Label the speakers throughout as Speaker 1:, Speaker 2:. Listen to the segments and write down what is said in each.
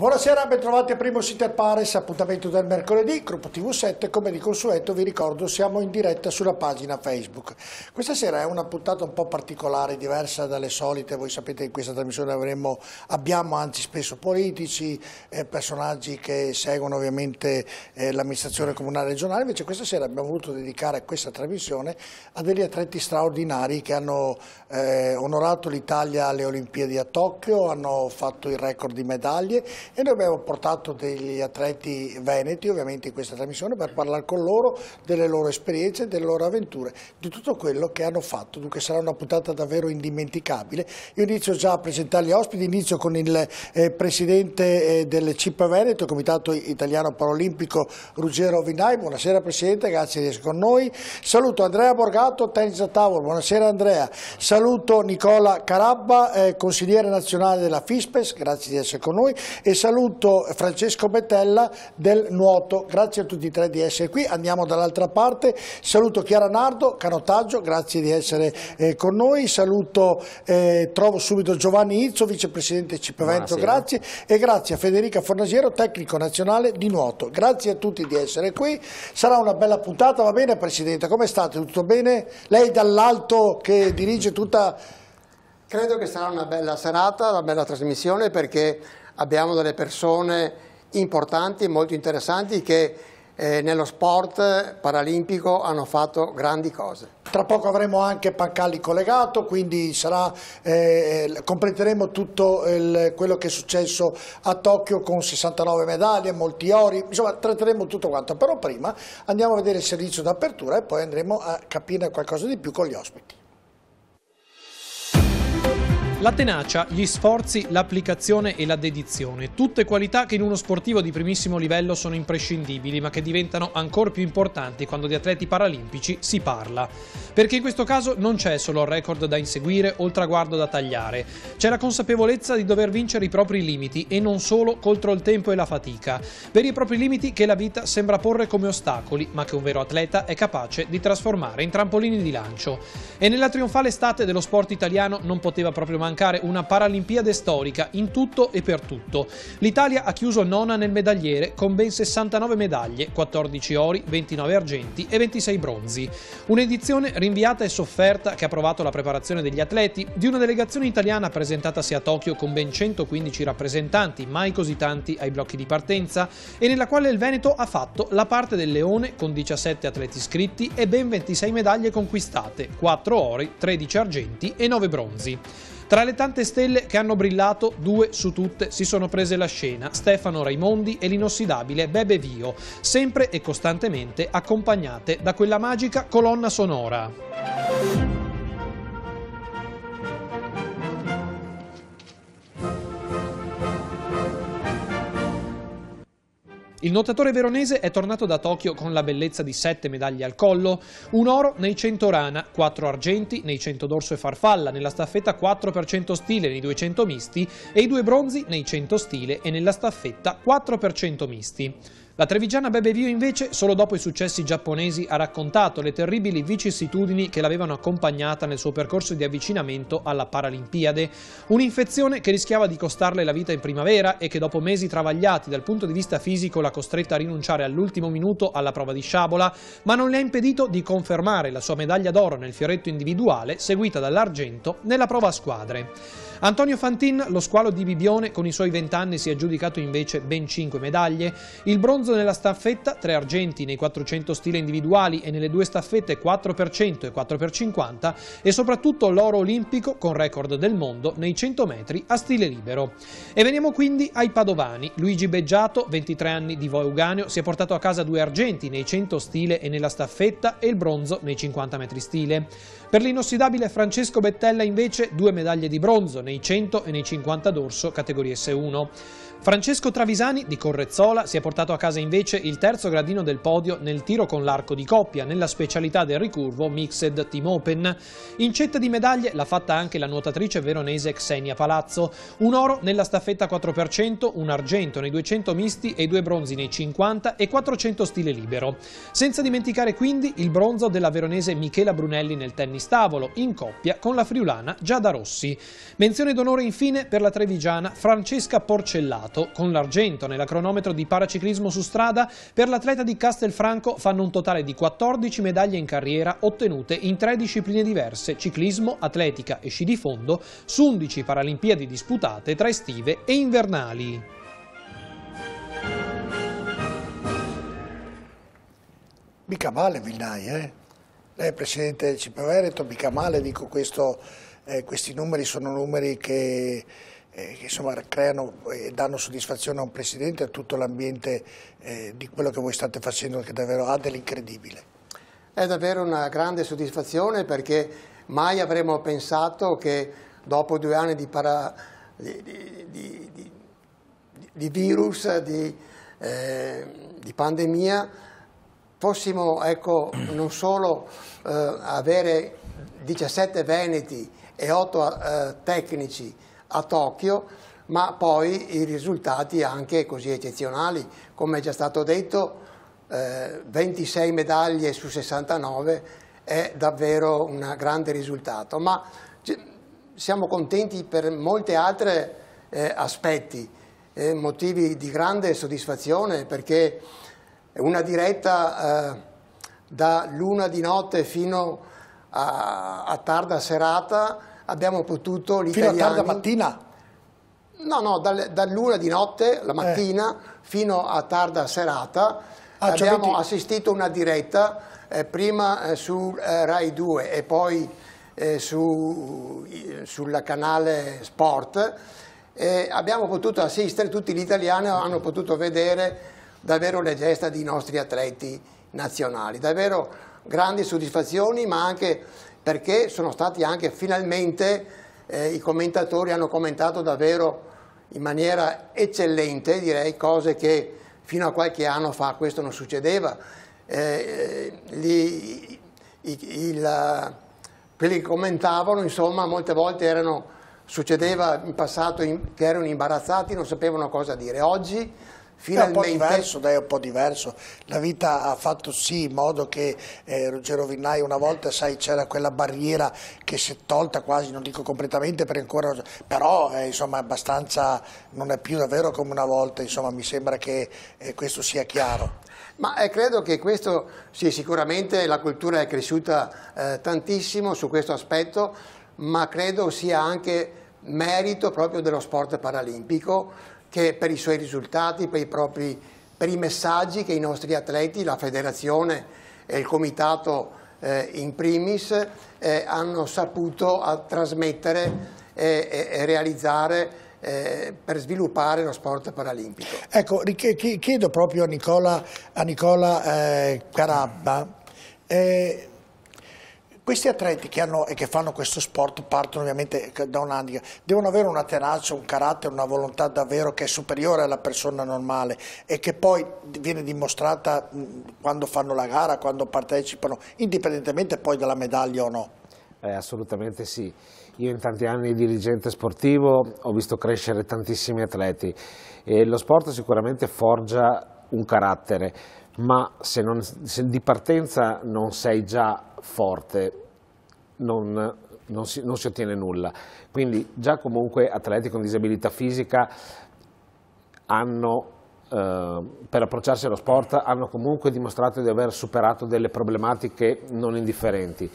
Speaker 1: Buonasera, bentrovati a Primo Sitter Pares, appuntamento del mercoledì, gruppo TV7, come di consueto vi ricordo siamo in diretta sulla pagina Facebook. Questa sera è una puntata un po' particolare, diversa dalle solite, voi sapete in questa trasmissione avremo, abbiamo anzi spesso politici, eh, personaggi che seguono ovviamente eh, l'amministrazione comunale e regionale, invece questa sera abbiamo voluto dedicare questa trasmissione a degli atleti straordinari che hanno eh, onorato l'Italia alle Olimpiadi a Tokyo, hanno fatto il record di medaglie e noi abbiamo portato degli atleti veneti ovviamente in questa trasmissione per parlare con loro delle loro esperienze, delle loro avventure, di tutto quello che hanno fatto, dunque sarà una puntata davvero indimenticabile. Io inizio già a presentare gli ospiti, inizio con il eh, presidente eh, del CIP Veneto, Comitato Italiano Paralimpico Ruggero Vinai, buonasera presidente, grazie di essere con noi. Saluto Andrea Borgato, Tennis Tower, buonasera Andrea. Saluto Nicola Carabba, eh, consigliere nazionale della FISPES, grazie di essere con noi. E saluto Francesco Bettella del Nuoto, grazie a tutti e tre di essere qui, andiamo dall'altra parte, saluto Chiara Nardo, Canottaggio, grazie di essere eh, con noi, saluto, eh, trovo subito Giovanni Izzo, vicepresidente Cipevento, grazie e grazie a Federica Fornasiero, tecnico nazionale di Nuoto, grazie a tutti di essere qui, sarà una bella puntata, va bene Presidente, come state? Tutto bene? Lei dall'alto che dirige tutta...
Speaker 2: Credo che sarà una bella serata, una bella trasmissione perché abbiamo delle persone importanti e molto interessanti che eh, nello sport paralimpico
Speaker 1: hanno fatto grandi cose. Tra poco avremo anche Pancalli collegato, quindi sarà, eh, completeremo tutto il, quello che è successo a Tokyo con 69 medaglie, molti ori, insomma tratteremo tutto quanto. Però prima andiamo a vedere il servizio d'apertura e poi andremo a capire qualcosa di più con gli ospiti.
Speaker 3: La tenacia, gli sforzi, l'applicazione e la dedizione, tutte qualità che in uno sportivo di primissimo livello sono imprescindibili ma che diventano ancora più importanti quando di atleti paralimpici si parla. Perché in questo caso non c'è solo il record da inseguire o il traguardo da tagliare, c'è la consapevolezza di dover vincere i propri limiti e non solo contro il tempo e la fatica, per i propri limiti che la vita sembra porre come ostacoli ma che un vero atleta è capace di trasformare in trampolini di lancio. E nella trionfale estate dello sport italiano non poteva proprio mancare mancare una Paralimpiade storica in tutto e per tutto. L'Italia ha chiuso nona nel medagliere con ben 69 medaglie, 14 ori, 29 argenti e 26 bronzi. Un'edizione rinviata e sofferta che ha provato la preparazione degli atleti di una delegazione italiana presentatasi a Tokyo con ben 115 rappresentanti, mai così tanti ai blocchi di partenza, e nella quale il Veneto ha fatto la parte del leone con 17 atleti iscritti e ben 26 medaglie conquistate, 4 ori, 13 argenti e 9 bronzi. Tra le tante stelle che hanno brillato, due su tutte si sono prese la scena, Stefano Raimondi e l'inossidabile Bebe Vio, sempre e costantemente accompagnate da quella magica colonna sonora. Il nuotatore veronese è tornato da Tokyo con la bellezza di 7 medaglie al collo, un oro nei 100 rana, 4 argenti nei 100 dorso e farfalla, nella staffetta 4 per 100 stile nei 200 misti e i due bronzi nei 100 stile e nella staffetta 4 per 100 misti. La trevigiana Bebevio invece, solo dopo i successi giapponesi, ha raccontato le terribili vicissitudini che l'avevano accompagnata nel suo percorso di avvicinamento alla Paralimpiade, un'infezione che rischiava di costarle la vita in primavera e che dopo mesi travagliati dal punto di vista fisico l'ha costretta a rinunciare all'ultimo minuto alla prova di sciabola, ma non le ha impedito di confermare la sua medaglia d'oro nel fioretto individuale seguita dall'argento nella prova a squadre. Antonio Fantin, lo squalo di Bibione, con i suoi 20 anni si è aggiudicato invece ben 5 medaglie, il bronzo nella staffetta, 3 argenti nei 400 stile individuali e nelle due staffette 4x100 e 4x50 e soprattutto l'oro olimpico con record del mondo nei 100 metri a stile libero. E veniamo quindi ai padovani. Luigi Beggiato, 23 anni di Vauganeo, si è portato a casa due argenti nei 100 stile e nella staffetta e il bronzo nei 50 metri stile. Per l'inossidabile Francesco Bettella invece due medaglie di bronzo nei nei 100 e nei 50 dorso categorie S1. Francesco Travisani di Correzzola si è portato a casa invece il terzo gradino del podio nel tiro con l'arco di coppia nella specialità del ricurvo Mixed Team Open. Incetta di medaglie l'ha fatta anche la nuotatrice veronese Xenia Palazzo, un oro nella staffetta 4%, un argento nei 200 misti e due bronzi nei 50 e 400 stile libero. Senza dimenticare quindi il bronzo della veronese Michela Brunelli nel tennis tavolo in coppia con la friulana Giada Rossi. Menzione d'onore infine per la trevigiana Francesca Porcellato passato, con l'argento nella cronometro di paraciclismo su strada, per l'atleta di Castelfranco fanno un totale di 14 medaglie in carriera ottenute in tre discipline diverse, ciclismo, atletica e sci di fondo, su 11 Paralimpiadi disputate tra estive e invernali. Mica male
Speaker 1: Vilnai, eh? Lei è presidente del Cipro Veneto, mica male, dico questo, eh, questi numeri sono numeri che eh, che insomma creano e eh, danno soddisfazione a un presidente e a tutto l'ambiente eh, di quello che voi state facendo che davvero ha dell'incredibile.
Speaker 2: È davvero una grande soddisfazione perché mai avremmo pensato che dopo due anni di, para, di, di, di virus, eh, di, pandemia, fossimo ecco, non solo eh, avere 17 veneti e 8 tecnici, a Tokyo, ma poi i risultati anche così eccezionali, come è già stato detto, eh, 26 medaglie su 69 è davvero un grande risultato, ma siamo contenti per molti altri eh, aspetti, eh, motivi di grande soddisfazione perché una diretta eh, da luna di notte fino a, a tarda serata abbiamo potuto... Fino a tarda mattina? No, no, dal, dall'una di notte, la eh. mattina, eh. fino a tarda serata. Ah, abbiamo cioè, assistito a una diretta eh, prima eh, su eh, Rai 2 e poi eh, su, sul canale Sport. abbiamo potuto assistere, tutti gli italiani hanno potuto vedere davvero le gesta dei nostri atleti nazionali. Davvero grandi soddisfazioni, ma anche perché sono stati anche finalmente eh, i commentatori hanno commentato davvero in maniera eccellente, direi, cose che fino a qualche anno fa questo non succedeva. Eh, gli, eh, i, il, quelli che commentavano, insomma, molte volte erano, succedeva in passato in, che erano imbarazzati, non sapevano cosa dire. Oggi
Speaker 1: Finalmente... È un po' diverso, dai, è un po' diverso. La vita ha fatto sì in modo che eh, Ruggero Vinnai una volta, sai, c'era quella barriera che si è tolta quasi, non dico completamente, per ancora, però eh, insomma abbastanza, non è più davvero come una volta, insomma mi sembra che eh, questo sia chiaro. Ma eh, credo che questo, sì, sicuramente
Speaker 2: la cultura è cresciuta eh, tantissimo su questo aspetto, ma credo sia anche merito proprio dello sport paralimpico che per i suoi risultati, per i, propri, per i messaggi che i nostri atleti, la federazione e il comitato eh, in primis eh, hanno saputo trasmettere e, e, e realizzare eh, per sviluppare lo sport paralimpico.
Speaker 1: Ecco, chiedo proprio a Nicola, a Nicola eh, Carabba, eh, questi atleti che, hanno, che fanno questo sport partono ovviamente da un handicap, devono avere una tenacia, un carattere, una volontà davvero che è superiore alla persona normale e che poi viene dimostrata quando fanno la gara, quando partecipano, indipendentemente poi dalla medaglia o no. Eh, assolutamente sì. Io in tanti
Speaker 4: anni dirigente sportivo ho visto crescere tantissimi atleti e lo sport sicuramente forgia un carattere, ma se, non, se di partenza non sei già forte, non, non, si, non si ottiene nulla. Quindi già comunque atleti con disabilità fisica hanno Uh, per approcciarsi allo sport hanno comunque dimostrato di aver superato delle problematiche non indifferenti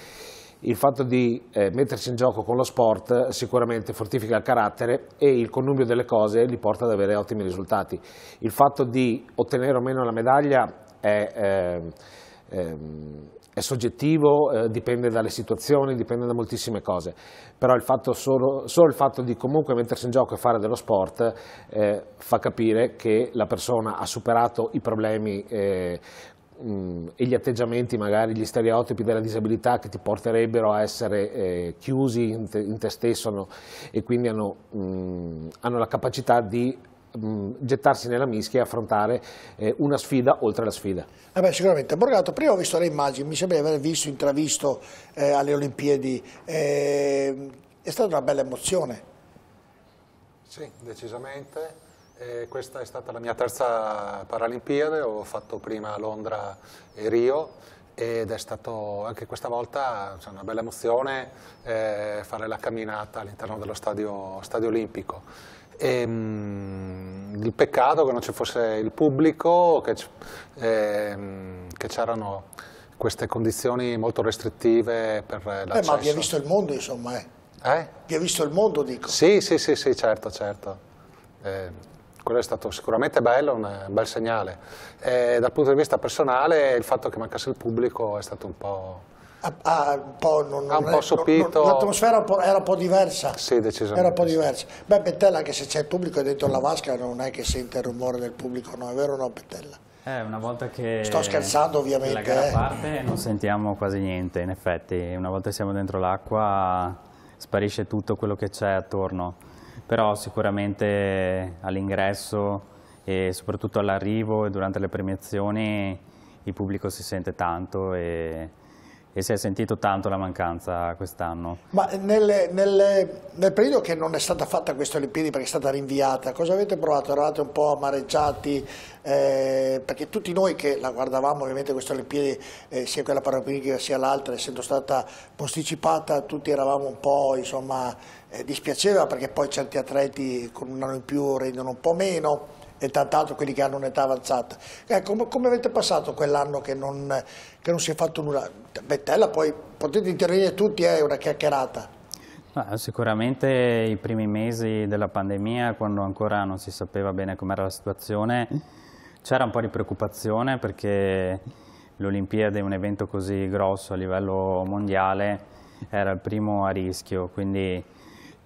Speaker 4: il fatto di eh, mettersi in gioco con lo sport sicuramente fortifica il carattere e il connubio delle cose li porta ad avere ottimi risultati. Il fatto di ottenere o meno la medaglia è, eh, è soggettivo, eh, dipende dalle situazioni, dipende da moltissime cose, però il fatto solo, solo, il fatto di comunque mettersi in gioco e fare dello sport eh, fa capire che la persona ha superato i problemi eh, Mm, e gli atteggiamenti, magari gli stereotipi della disabilità che ti porterebbero a essere eh, chiusi in te, in te stesso no? e quindi hanno, mh, mm, hanno la capacità di mm, gettarsi nella mischia e affrontare eh, una sfida oltre la sfida.
Speaker 1: Eh beh, sicuramente. Borgato, prima ho visto le immagini, mi sembra di aver visto, intravisto eh, alle Olimpiadi, eh, è stata una bella emozione. Sì, decisamente.
Speaker 4: Eh, questa è stata la mia terza Paralimpiade, ho fatto prima Londra e Rio ed è stato anche questa volta cioè, una bella emozione eh, fare la camminata all'interno dello stadio, stadio olimpico. E, ehm, mh, il peccato che non ci fosse il pubblico, che, ehm, c'erano queste condizioni molto restrittive per l'accesso. Eh, ma vi ha visto
Speaker 1: il mondo insomma, eh?
Speaker 4: eh? Vi ha visto il mondo dico. Sì, sì, sì, sì certo, certo. Eh, quello è stato sicuramente bello, un eh, bel segnale. E dal punto di vista personale il fatto che mancasse il pubblico è stato
Speaker 1: un po'... Ha ah, ah, un po', non, ah, non, un po sopito. L'atmosfera era un po' diversa. Sì, decisamente. Era un po' diversa. Beh, Pettella, anche se c'è il pubblico dentro la vasca non è che sente il rumore del pubblico, no? È vero o no, Pettella?
Speaker 5: Eh, una volta che... Sto scherzando ovviamente. La gara eh. parte non sentiamo quasi niente, in effetti. Una volta che siamo dentro l'acqua sparisce tutto quello che c'è attorno però sicuramente all'ingresso e soprattutto all'arrivo e durante le premiazioni il pubblico si sente tanto e e si è sentito tanto la mancanza quest'anno.
Speaker 1: Ma nelle, nelle, nel periodo che non è stata fatta questa Olimpiadi perché è stata rinviata, cosa avete provato? Eravate un po' amareggiati? Eh, perché tutti noi che la guardavamo ovviamente questa Olimpiadi, eh, sia quella paralimpica sia l'altra, essendo stata posticipata, tutti eravamo un po' insomma eh, dispiaceva perché poi certi atleti con un anno in più rendono un po' meno e tant'altro, quelli che hanno un'età avanzata. Ecco, come avete passato quell'anno che, che non, si è fatto nulla? Bettella, poi potete intervenire tutti, eh, è eh, una chiacchierata.
Speaker 5: sicuramente i primi mesi della pandemia, quando ancora non si sapeva bene com'era la situazione, c'era un po' di preoccupazione perché l'Olimpiade un evento così grosso a livello mondiale, era il primo a rischio, quindi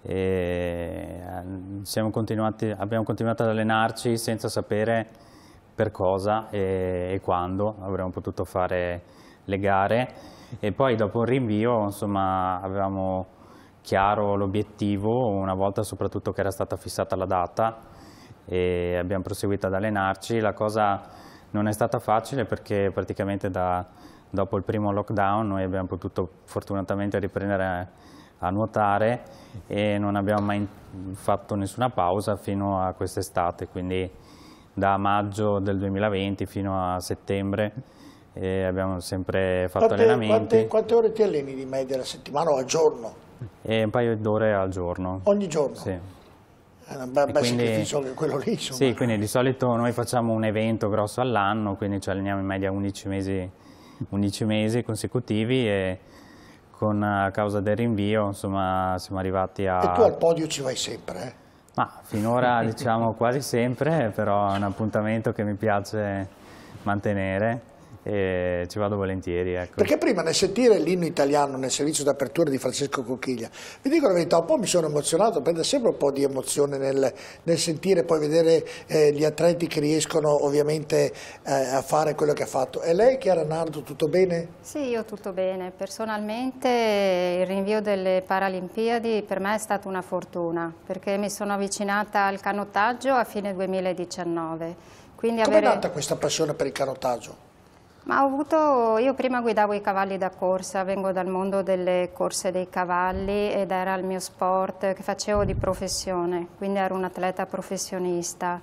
Speaker 5: e eh, abbiamo continuato ad allenarci senza sapere per cosa e, e, quando avremmo potuto fare le gare e poi dopo il rinvio insomma, avevamo chiaro l'obiettivo una volta soprattutto che era stata fissata la data e abbiamo proseguito ad allenarci la cosa non è stata facile perché praticamente da, dopo il primo lockdown noi abbiamo potuto fortunatamente riprendere a nuotare e non abbiamo mai fatto nessuna pausa fino a quest'estate, quindi da maggio del 2020 fino a settembre abbiamo sempre fatto quante, allenamenti. Quante,
Speaker 1: quante, ore ti alleni di media alla settimana o al giorno?
Speaker 5: E un paio d'ore al giorno.
Speaker 1: Ogni giorno? Sì. un bel sacrificio quello lì. Insomma.
Speaker 5: Sì, quindi di solito noi facciamo un evento grosso all'anno, quindi ci alleniamo in media 11 mesi, 11 mesi consecutivi e con, eh, a causa del rinvio, insomma, siamo arrivati a... E tu al
Speaker 1: podio ci vai sempre, eh?
Speaker 5: Ma finora diciamo quasi sempre, però è un appuntamento che mi piace mantenere e ci vado volentieri. Ecco. Perché
Speaker 1: prima nel sentire l'inno italiano nel servizio d'apertura di Francesco Cocchiglia, vi dico la verità, un po' mi sono emozionato, prende sempre un po' di emozione nel, nel sentire poi vedere eh, gli atleti che riescono ovviamente eh, a fare quello che ha fatto. E lei Chiara Nardo, tutto bene?
Speaker 6: Sì, io tutto bene. Personalmente il rinvio delle Paralimpiadi per me è stata una fortuna perché mi sono avvicinata al canottaggio a fine 2019. Quindi Come avere... è nata
Speaker 1: questa passione per il canottaggio?
Speaker 6: Ma ho avuto, io prima guidavo i cavalli da corsa, vengo dal mondo delle corse dei cavalli ed era il mio sport che facevo di professione, quindi ero un atleta professionista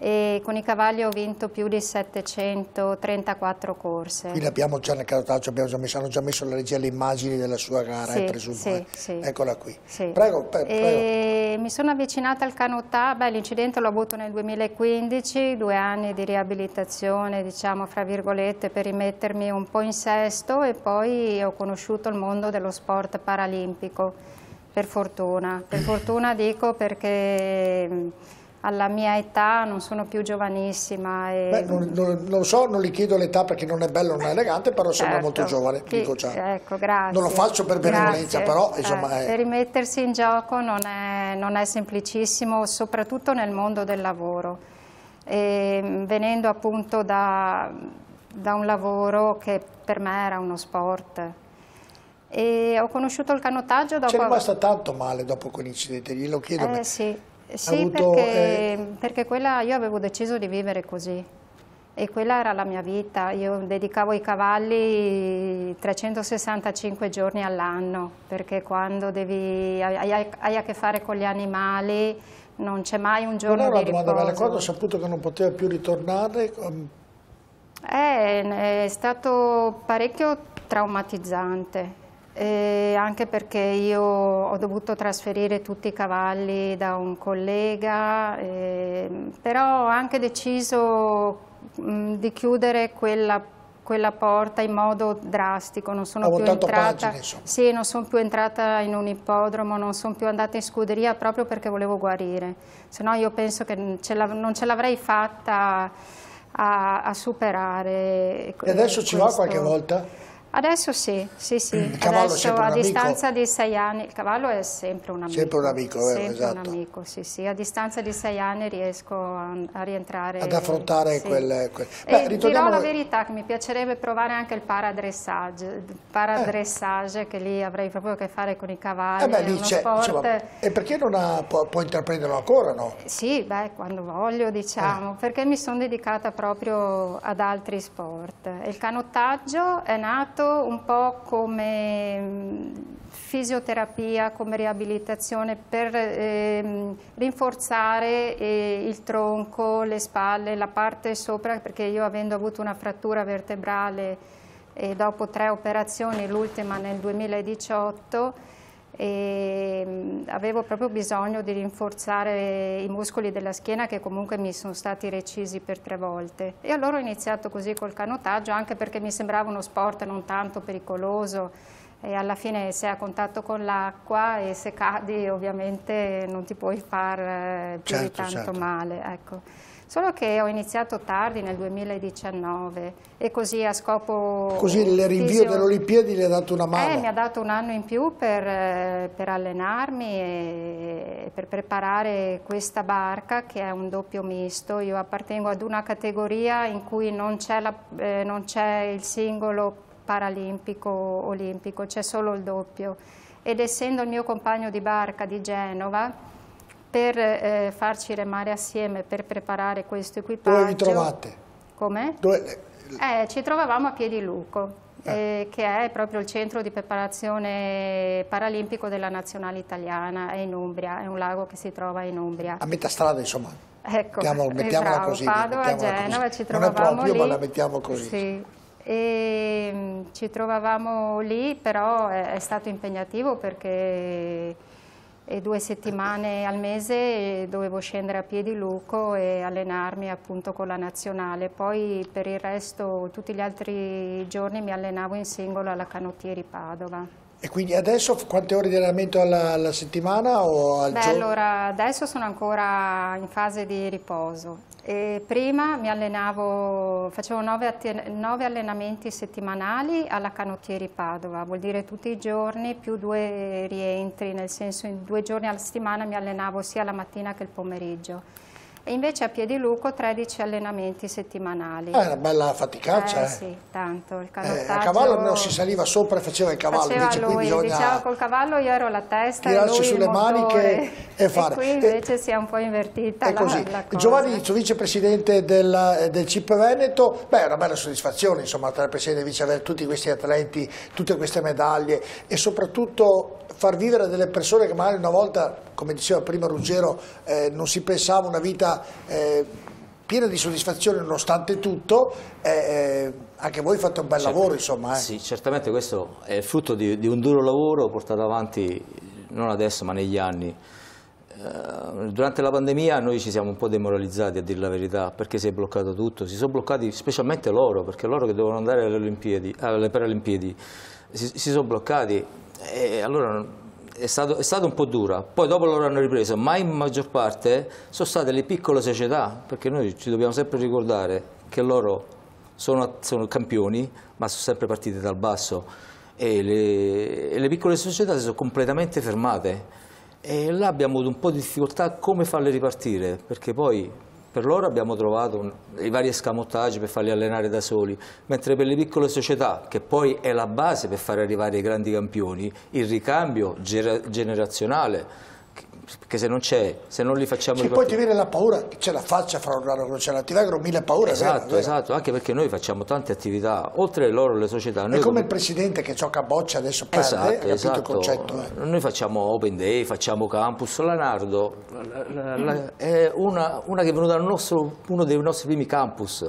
Speaker 6: e con i cavalli ho vinto più di 734 corse. Quindi
Speaker 1: abbiamo già nel carotaggio, abbiamo già messo, hanno già messo alla regia le immagini della sua gara, sì, presunto. Eh, sì, sì. Eccola qui. Sì. Prego, pre
Speaker 6: prego. mi sono avvicinata al canotà, l'incidente l'ho avuto nel 2015, due anni di riabilitazione, diciamo, fra virgolette, per rimettermi un po' in sesto e poi ho conosciuto il mondo dello sport paralimpico, per fortuna. Per fortuna dico perché alla mia età, non sono più giovanissima. E... Beh, non,
Speaker 1: non, non, so, non gli chiedo l'età perché non è bello, non è elegante, però certo, sembra molto giovane. Chi, ecco,
Speaker 6: grazie. Non lo faccio per benevolenza, grazie. però eh, insomma... Eh, è... rimettersi in gioco non è, non è semplicissimo, soprattutto nel mondo del lavoro. E mm, venendo appunto da, da un lavoro che per me era uno sport, e ho conosciuto il canottaggio dopo... C'è rimasta
Speaker 1: tanto male dopo quell'incidente, glielo chiedo. Eh,
Speaker 6: sì. Sì, avuto, perché, eh... perché quella io avevo deciso di vivere così e quella era la mia vita. Io dedicavo i cavalli 365 giorni all'anno, perché quando devi, hai, hai, a che fare con gli animali non c'è mai un giorno Però di domanda, riposo. Quando ho
Speaker 1: saputo che non poteva più ritornare?
Speaker 6: È, eh, è stato parecchio traumatizzante eh, anche perché io ho dovuto trasferire tutti i cavalli da un collega, eh, però ho anche deciso mh, di chiudere quella, quella porta in modo drastico, non sono, più entrata, pagine, sì, non sono più entrata in un ippodromo, non sono più andata in scuderia proprio perché volevo guarire, se no io penso che non ce l'avrei fatta a, a, superare. E adesso questo. ci va qualche
Speaker 1: volta?
Speaker 6: Adesso sì, sì, sì. Il Adesso a distanza di sei anni, il cavallo è sempre un amico. Sempre un amico, vero? Sempre esatto. un amico, sì, sì. A distanza di sei anni riesco a, a rientrare. Ad affrontare sì. quel...
Speaker 1: quel... Beh, ritorniamo... Dirò la
Speaker 6: verità che mi piacerebbe provare anche il paradressage, paradressage eh. che lì avrei proprio a che fare con i cavalli. Eh beh, lì c'è,
Speaker 1: e perché non ha, può, può, intraprenderlo ancora, no?
Speaker 6: Sì, beh, quando voglio, diciamo, eh. perché mi sono dedicata proprio ad altri sport. Il canottaggio è nato usato un po' come mm, fisioterapia, come riabilitazione per ehm, rinforzare eh, il tronco, le spalle, la parte sopra, perché io avendo avuto una frattura vertebrale e eh, dopo tre operazioni, l'ultima nel 2018, e avevo proprio bisogno di rinforzare i muscoli della schiena che comunque mi sono stati recisi per tre volte e allora ho iniziato così col canottaggio anche perché mi sembrava uno sport non tanto pericoloso e alla fine sei a contatto con l'acqua e se cadi ovviamente non ti puoi far eh, più certo, di tanto certo. male. Ecco. Solo che ho iniziato tardi nel 2019 e così a scopo... Così il rinvio delle
Speaker 1: Olimpiadi le ha dato una eh, mano? Eh, mi
Speaker 6: ha dato un anno in più per, eh, per allenarmi e per preparare questa barca che è un doppio misto. Io appartengo ad una categoria in cui non c'è il singolo paralimpico olimpico, c'è solo il doppio. Ed essendo il mio compagno di barca di Genova, per eh, farci remare assieme, per preparare questo equipaggio... Dove vi trovate? Come? Dove... Eh, eh ci trovavamo a Piediluco. Ah. Eh, che è proprio il centro di preparazione paralimpico della nazionale italiana, è in Umbria, è un lago che si trova in Umbria. A
Speaker 1: metà strada insomma,
Speaker 6: ecco, esatto, mettiamola, mettiamola bravo, così. Padova, mettiamola Genova, così. ci trovavamo Non è proprio, lì. ma la mettiamo così. Sì e mm, ci trovavamo lì, però è, stato impegnativo perché eh, due settimane al mese eh, dovevo scendere a piedi Luco e allenarmi appunto con la nazionale. Poi per il resto tutti gli altri giorni mi allenavo in singolo alla Canottieri Padova.
Speaker 1: E quindi adesso quante ore di allenamento alla, alla settimana o al Beh, giorno? allora
Speaker 6: adesso sono ancora in fase di riposo. E prima mi allenavo, facevo nove, nove allenamenti settimanali alla canottieri Padova, vuol dire tutti i giorni più due rientri, nel senso in due giorni alla settimana mi allenavo sia la mattina che il pomeriggio e invece a Piediluco 13 allenamenti settimanali. Ah, era
Speaker 1: bella faticaccia, eh, eh. sì,
Speaker 6: tanto, il canottaggio... Eh, a cavallo non si saliva
Speaker 1: sopra e faceva il cavallo, faceva invece lui, qui bisogna... Diciamo,
Speaker 6: col cavallo io ero la testa Tirarci sulle maniche e fare... E qui eh, invece e... si è un po' invertita è la, così. La Giovanni
Speaker 1: Rizzo, vicepresidente del, eh, del CIP Veneto, beh, è una bella soddisfazione, insomma, tra il presidente e vice avere tutti questi atleti, tutte queste medaglie e soprattutto far vivere delle persone che magari una volta, come diceva prima Ruggero, eh, non si pensava una vita eh, piena di soddisfazione nonostante tutto, eh, eh anche voi fate un bel certo, lavoro insomma. Eh.
Speaker 7: Sì, certamente questo è frutto di, di, un duro lavoro portato avanti non adesso ma negli anni. Eh, durante la pandemia noi ci siamo un po' demoralizzati a dire la verità perché si è bloccato tutto, si sono bloccati specialmente loro perché loro che devono andare alle, alle Paralimpiadi si, si sono bloccati e eh, allora è stato, è stato, un po' dura, poi dopo loro hanno ripreso, ma in maggior parte sono state le piccole società, perché noi ci dobbiamo sempre ricordare che loro sono, sono campioni, ma sono sempre partite dal basso e le, e le piccole società si sono completamente fermate e là abbiamo avuto un po' di difficoltà come farle ripartire, perché poi per loro abbiamo trovato un, i vari escamottaggi per farli allenare da soli, mentre per le piccole società, che poi è la base per far arrivare i grandi campioni, il ricambio gener generazionale perché se non c'è, se non li facciamo... Sì, poi ti
Speaker 1: viene la paura, c'è la faccia fra un raro crociere e un antivagro, mille
Speaker 7: paure. Esatto, vero, esatto, vero? anche perché noi facciamo tante attività, oltre loro le società... È come, come il presidente che gioca a boccia adesso perde, esatto, esatto. il concetto. Eh? Noi facciamo Open Day, facciamo Campus, la Nardo la, la, mm. è una, una, che è venuta al nostro, uno dei nostri primi campus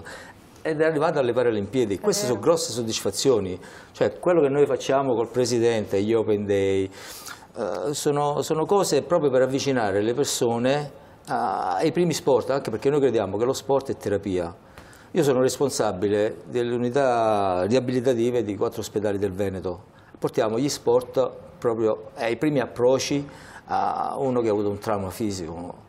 Speaker 7: ed è arrivata alle Paralimpiadi. Queste sono grosse soddisfazioni, cioè quello che noi facciamo col presidente, gli Open Day eh, sono, sono, cose proprio per avvicinare le persone a, ai primi sport, anche perché noi crediamo che lo sport è terapia. Io sono responsabile delle unità riabilitative di quattro ospedali del Veneto. Portiamo gli sport proprio ai primi approcci a uno che ha avuto un trauma fisico,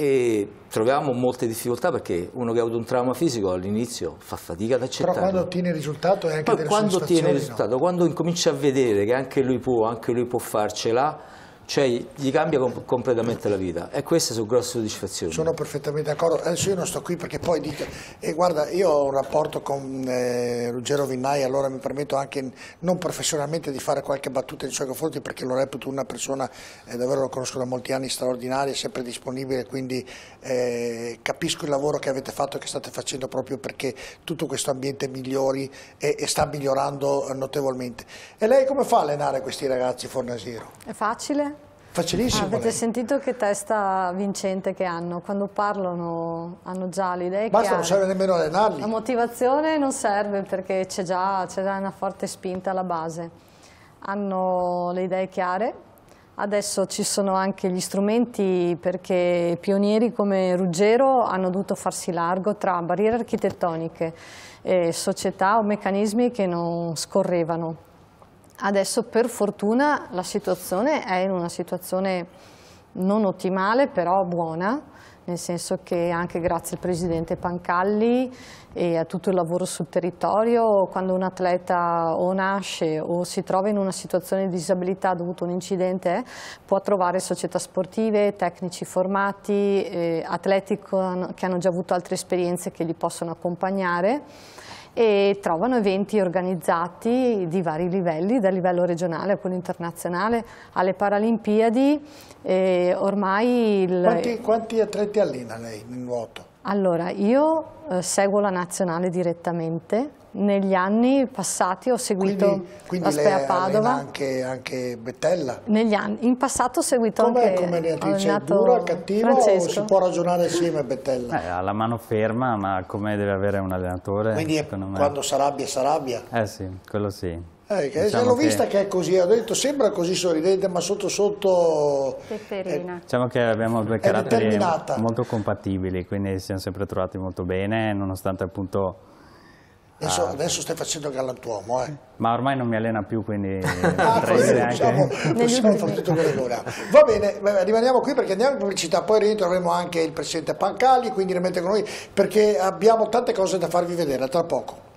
Speaker 7: e troviamo molte difficoltà perché uno che ha avuto un trauma fisico all'inizio fa fatica ad accettare. Però quando
Speaker 1: ottiene il risultato è anche Poi quando ottiene il risultato,
Speaker 7: no? quando incomincia a vedere che anche lui può, anche lui può farcela, cioè gli cambia com completamente la vita e queste sono grosse soddisfazioni. Sono
Speaker 1: perfettamente d'accordo, adesso io non sto qui perché poi dite, e eh, guarda io ho un rapporto con eh, Ruggero Vinnai, allora mi permetto anche non professionalmente di fare qualche battuta nei suoi confronti perché lo reputo una persona, eh, davvero lo conosco da molti anni, straordinaria, sempre disponibile, quindi eh, capisco il lavoro che avete fatto e che state facendo proprio perché tutto questo ambiente migliori e, e sta migliorando notevolmente. E lei come fa a allenare questi ragazzi Fornasiro?
Speaker 8: È facile
Speaker 1: Facilissimo. Avete
Speaker 8: sentito che testa vincente che hanno? Quando parlano hanno già le idee Basta, non serve nemmeno allenarli. La motivazione non serve perché c'è già, già, una forte spinta alla base. Hanno le idee chiare. Adesso ci sono anche gli strumenti perché pionieri come Ruggero hanno dovuto farsi largo tra barriere architettoniche, e società o meccanismi che non scorrevano Adesso per fortuna la situazione è in una situazione non ottimale, però buona, nel senso che anche grazie al Presidente Pancalli e a tutto il lavoro sul territorio, quando un atleta o nasce o si trova in una situazione di disabilità dovuto a un incidente, può trovare società sportive, tecnici formati, eh, atleti con, che hanno già avuto altre esperienze che li possono accompagnare e trovano eventi organizzati di vari livelli, dal livello regionale a quello internazionale, alle Paralimpiadi. ormai il... quanti,
Speaker 1: quanti atleti allena lei in nuoto?
Speaker 8: Allora, io eh, seguo la nazionale direttamente. Negli anni passati ho seguito quindi, quindi la Spea Padova.
Speaker 1: Anche, anche Bettella?
Speaker 8: Negli anni, in passato ho seguito Com'è anche... Come allenatrice? Dura, cattiva Francesco. si può
Speaker 1: ragionare insieme a Bettella? Eh, ha
Speaker 5: la mano ferma, ma come deve avere un allenatore? Quindi quando
Speaker 1: si arrabbia, si arrabbia?
Speaker 5: Eh sì, quello sì.
Speaker 1: Eh, eh, diciamo l'ho vista che... è così, ho detto sembra così sorridente ma sotto sotto... Peperina. Eh,
Speaker 5: diciamo che abbiamo due caratteri molto compatibili, quindi ci siamo sempre trovati molto bene, nonostante appunto... Adesso, ah,
Speaker 1: adesso stai facendo galantuomo, eh.
Speaker 5: Ma ormai non mi allena più, quindi... ah, forse, diciamo, possiamo
Speaker 1: fare tutto quello che vogliamo. Va bene, rimaniamo qui perché andiamo in pubblicità, poi rientreremo anche il presidente Pancali, quindi rimanete con noi perché abbiamo
Speaker 7: tante cose da farvi vedere, tra poco.